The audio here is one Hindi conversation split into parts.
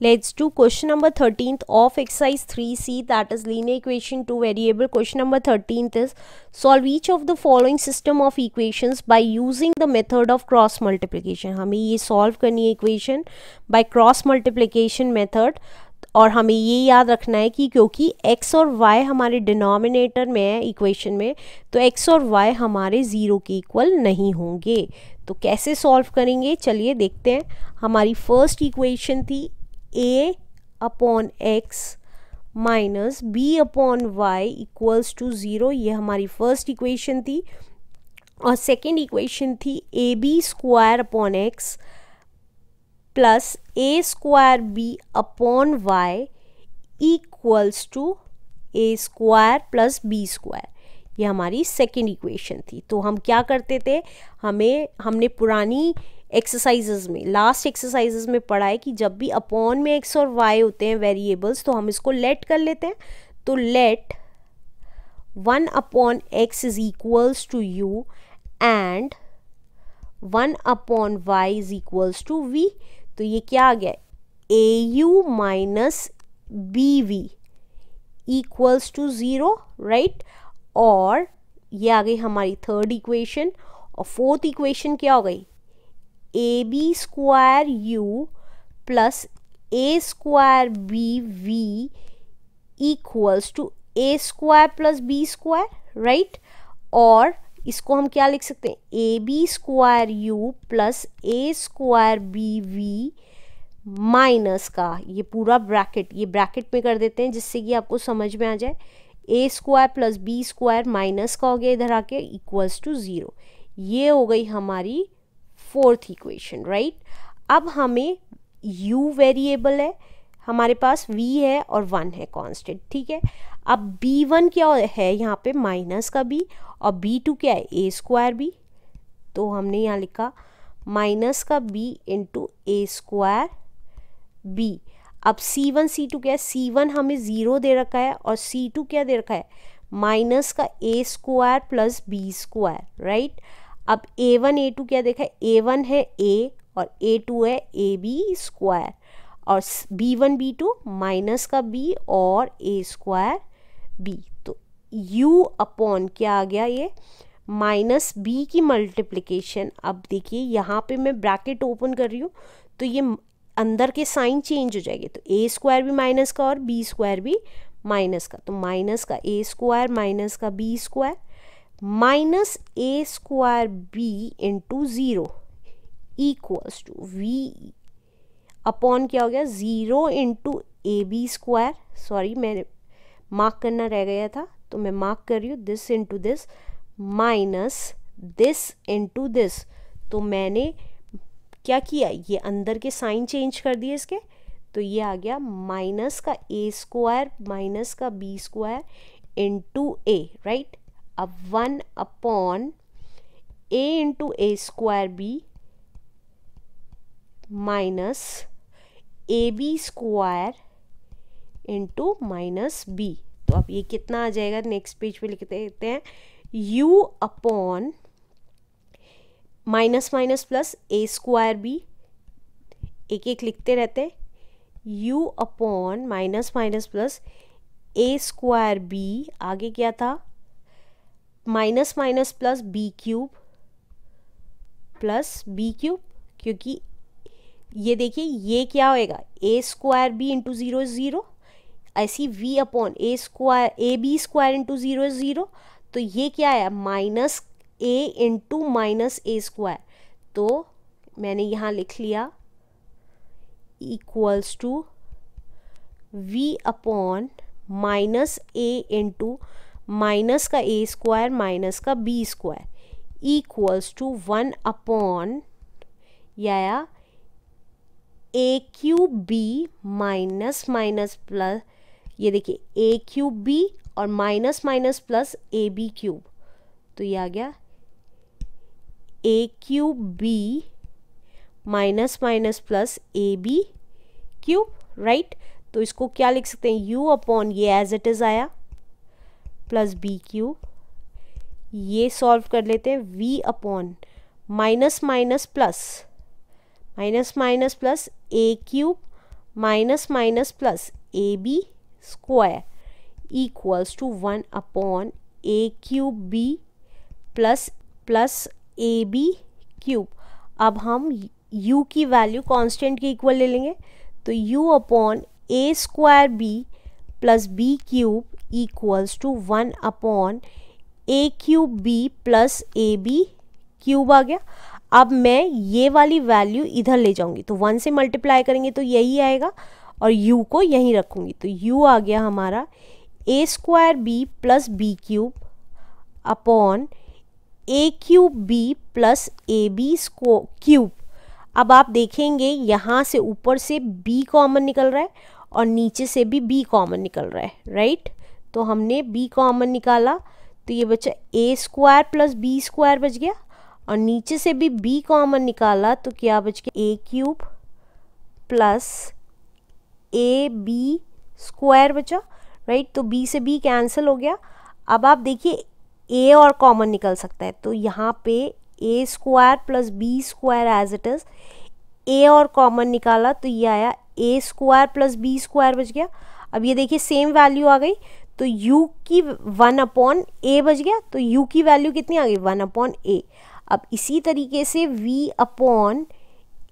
Let's do question number 13th of exercise 3c that is linear equation 2 variable. Question number 13th is solve each of the following system of equations by using the method of cross multiplication. हमें ये solve करनी है equation by cross multiplication method. और हमें ये याद रखना है कि क्योंकि x और y हमारे डिनोमिनेटर में है इक्वेशन में तो x और y हमारे ज़ीरो के इक्वल नहीं होंगे तो कैसे सॉल्व करेंगे चलिए देखते हैं हमारी फर्स्ट इक्वेशन थी A upon X minus B upon Y equals to zero ये हमारी फर्स्ट इक्वेशन थी और सेकेंड इक्वेशन थी A B square upon X plus A square B upon Y equals to A square plus B square ये हमारी सेकेंड इक्वेशन थी तो हम क्या करते थे हमें हमने पुरानी एक्सरसाइजेज में लास्ट एक्सरसाइजेज में पढ़ा है कि जब भी अपॉन में एक्स और वाई होते हैं वेरिएबल्स तो हम इसको लेट कर लेते हैं तो let one upon X is equals to U and one upon Y is equals to V तो ये क्या आ गया A U minus B V equals to zero right और ये आ गई हमारी थर्ड इक्वेशन और फोर्थ इक्वेशन क्या हो गई A B square U plus A square B V equals to A square plus B square right और इसको हम क्या लिख सकते हैं A B square U plus A square B V minus का ये पूरा ब्रैकेट ये ब्रैकेट में कर देते हैं जिससे कि आपको समझ में आ जाए A square plus B square minus का हो गया इधर आके इक्वल्स टू ज़ीरो ये हो गई हमारी फोर्थ इक्वेशन राइट अब हमें u वेरिएबल है हमारे पास v है और वन है कांस्टेंट ठीक है अब b1 क्या है यहाँ पे माइनस का b और b2 क्या है ए स्क्वायर बी तो हमने यहाँ लिखा माइनस का b into A square B अब c1 c2 क्या है सी वन हमें ज़ीरो दे रखा है और c2 क्या दे रखा है माइनस का A square plus B square right अब ए वन ए टू क्या देखा है ए वन है ए और ए टू है ए बी स्क्वायर और B one B two minus का बी और ए स्क्वायर बी तो यू अपॉन क्या आ गया ये माइनस बी की मल्टीप्लिकेशन अब देखिए यहाँ पे मैं ब्रैकेट ओपन कर रही हूँ तो ये अंदर के साइन चेंज हो जाएंगे तो ए स्क्वायर भी माइनस का और बी स्क्वायर भी माइनस का तो माइनस का ए स्क्वायर माइनस का B square minus A square B into zero equals to V upon क्या हो गया zero into A B square sorry मैंने मार्क करना रह गया था तो मैं मार्क कर रही हूँ this into this minus this into this तो मैंने क्या किया ये अंदर के साइन चेंज कर दिए इसके तो ये आ गया माइनस का ए स्क्वायर माइनस का B square into A right अब one upon A into A square B minus A B square into minus B तो अब ये कितना आ जाएगा नेक्स्ट पेज पे लिख देते हैं U upon minus minus plus A square B एक एक लिखते रहते हैं U upon minus minus plus A square B आगे क्या था minus minus plus B cube plus B cube क्योंकि ये देखिए ये क्या होएगा A square B into zero zero ऐसी V upon A square A B square into zero zero तो ये क्या आया minus A into minus A square तो मैंने यहाँ लिख लिया equals to V upon minus A into minus का ए स्क्वायर माइनस का B square equals to one upon या A cube B minus minus plus ये देखिए ए क्यूब बी और minus minus plus A B cube तो ये आ गया A cube B minus minus plus A B cube right तो इसको क्या लिख सकते हैं u अपॉन ये एज इट इज़ आया प्लस बी क्यू ये सॉल्व कर लेते हैं v upon minus minus plus minus minus plus A cube minus minus plus A B square equals to one upon A cube B plus plus A B cube अब हम u की वैल्यू कांस्टेंट के इक्वल ले लेंगे तो u upon A square B plus B cube equals to one upon A cube B plus A B cube आ गया अब मैं ये वाली वैल्यू इधर ले जाऊंगी तो वन से मल्टीप्लाई करेंगे तो यही आएगा और यू को यहीं रखूंगी तो यू आ गया हमारा A square B plus B cube upon A cube B plus A B स्को क्यूब अब आप देखेंगे यहाँ से ऊपर से b कॉमन निकल रहा है और नीचे से भी b कॉमन निकल रहा है राइट तो हमने b कॉमन निकाला तो ये बचा A square plus B square बच गया और नीचे से भी b कॉमन निकाला तो क्या बच गया A cube plus A B square बचा राइट तो b से b कैंसिल हो गया अब आप देखिए ए और कॉमन निकल सकता है तो यहाँ पे A square plus B square as it is A और कॉमन निकाला तो ये आया A square plus B square बच गया अब ये देखिए सेम वैल्यू आ गई तो u की वन अपॉन ए बच गया तो u की वैल्यू कितनी आ गई वन अपॉन ए अब इसी तरीके से v upon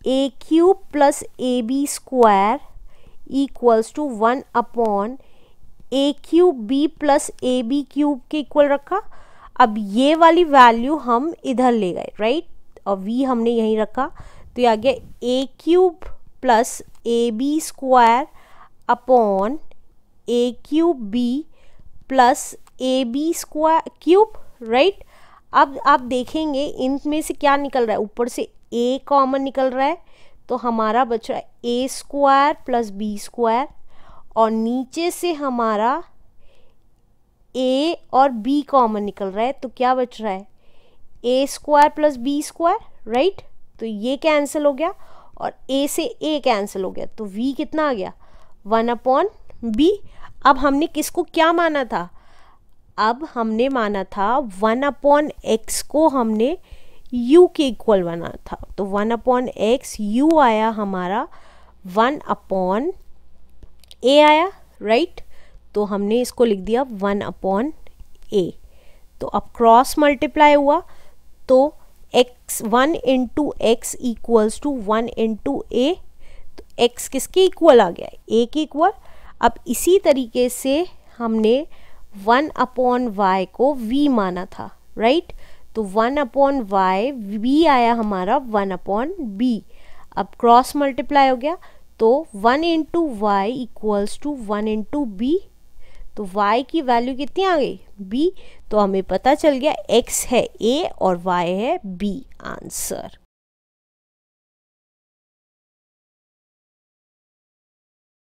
A cube plus A B square equals to one upon A cube B plus A B cube के इक्वल रखा अब ये वाली वैल्यू हम इधर ले गए राइट और v हमने यहीं रखा तो ये आ गया A cube plus A B square upon A cube B plus A B square cube right अब आप देखेंगे इनमें से क्या निकल रहा है ऊपर से ए कॉमन निकल रहा है तो हमारा बच रहा है A square plus B square और नीचे से हमारा ए और बी कॉमन निकल रहा है तो क्या बच रहा है A square plus B square right तो ये कैंसिल हो गया और ए से ए कैंसिल हो गया तो वी कितना आ गया वन अपॉन बी अब हमने किसको क्या माना था अब हमने माना था वन अपॉन एक्स को हमने यू के इक्वल बना था तो वन अपॉन एक्स यू आया हमारा वन अपॉन ए आया राइट तो हमने इसको लिख दिया वन अपॉन ए तो अब क्रॉस मल्टीप्लाई हुआ तो X one into X equals to one into A तो एक्स किसके इक्वल आ गया ए के इक्वल अब इसी तरीके से हमने वन अपॉन वाई को वी माना था राइट तो वन अपॉन वाई वी आया हमारा वन अपॉन बी अब क्रॉस मल्टीप्लाई हो गया तो one into Y equals to one into B तो y की वैल्यू कितनी आ गई b तो हमें पता चल गया x है a और y है b आंसर